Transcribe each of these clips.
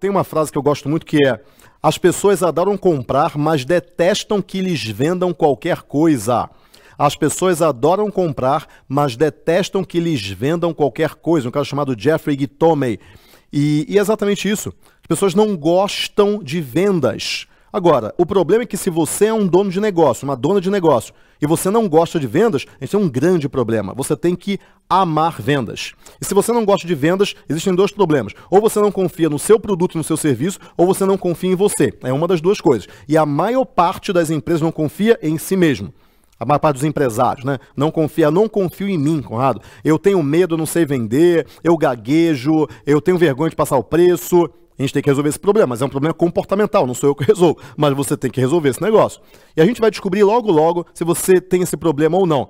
Tem uma frase que eu gosto muito que é: As pessoas adoram comprar, mas detestam que lhes vendam qualquer coisa. As pessoas adoram comprar, mas detestam que lhes vendam qualquer coisa. Um cara chamado Jeffrey Gitommey. E, e é exatamente isso. As pessoas não gostam de vendas. Agora, o problema é que se você é um dono de negócio, uma dona de negócio, e você não gosta de vendas, esse é um grande problema. Você tem que amar vendas. E se você não gosta de vendas, existem dois problemas. Ou você não confia no seu produto, no seu serviço, ou você não confia em você. É uma das duas coisas. E a maior parte das empresas não confia em si mesmo a maior parte dos empresários, né? Não confia, não confio em mim, Conrado. Eu tenho medo, não sei vender, eu gaguejo, eu tenho vergonha de passar o preço. A gente tem que resolver esse problema, mas é um problema comportamental, não sou eu que resolvo, mas você tem que resolver esse negócio. E a gente vai descobrir logo logo se você tem esse problema ou não.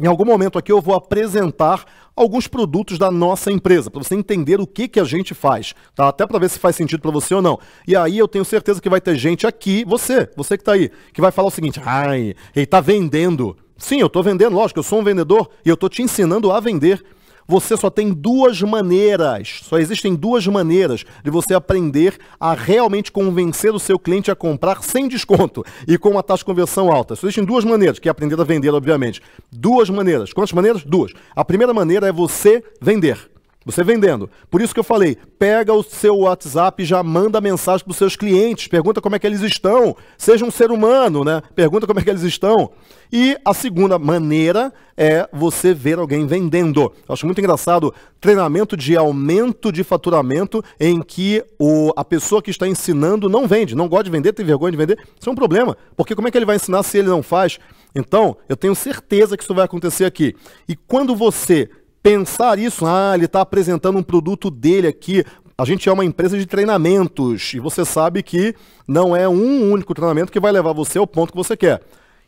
Em algum momento aqui eu vou apresentar alguns produtos da nossa empresa, para você entender o que, que a gente faz, tá? Até para ver se faz sentido para você ou não. E aí eu tenho certeza que vai ter gente aqui, você, você que está aí, que vai falar o seguinte: "Ai, ele está vendendo". Sim, eu estou vendendo, lógico, eu sou um vendedor e eu estou te ensinando a vender você só tem duas maneiras, só existem duas maneiras de você aprender a realmente convencer o seu cliente a comprar sem desconto e com uma taxa de conversão alta. Só existem duas maneiras, que é aprender a vender, obviamente. Duas maneiras. Quantas maneiras? Duas. A primeira maneira é você vender. Você vendendo. Por isso que eu falei, pega o seu WhatsApp e já manda mensagem para os seus clientes, pergunta como é que eles estão, seja um ser humano, né? Pergunta como é que eles estão. E a segunda maneira é você ver alguém vendendo. Eu acho muito engraçado treinamento de aumento de faturamento em que o, a pessoa que está ensinando não vende, não gosta de vender, tem vergonha de vender. Isso é um problema, porque como é que ele vai ensinar se ele não faz? Então, eu tenho certeza que isso vai acontecer aqui. E quando você pensar isso, ah, ele está apresentando um produto dele aqui. A gente é uma empresa de treinamentos e você sabe que não é um único treinamento que vai levar você ao ponto que você quer.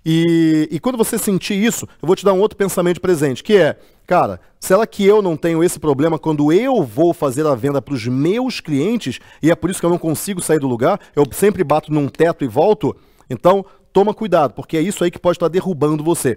E, e quando você sentir isso, eu vou te dar um outro pensamento presente, que é, cara, será que eu não tenho esse problema quando eu vou fazer a venda para os meus clientes e é por isso que eu não consigo sair do lugar? Eu sempre bato num teto e volto? Então, toma cuidado, porque é isso aí que pode estar tá derrubando você.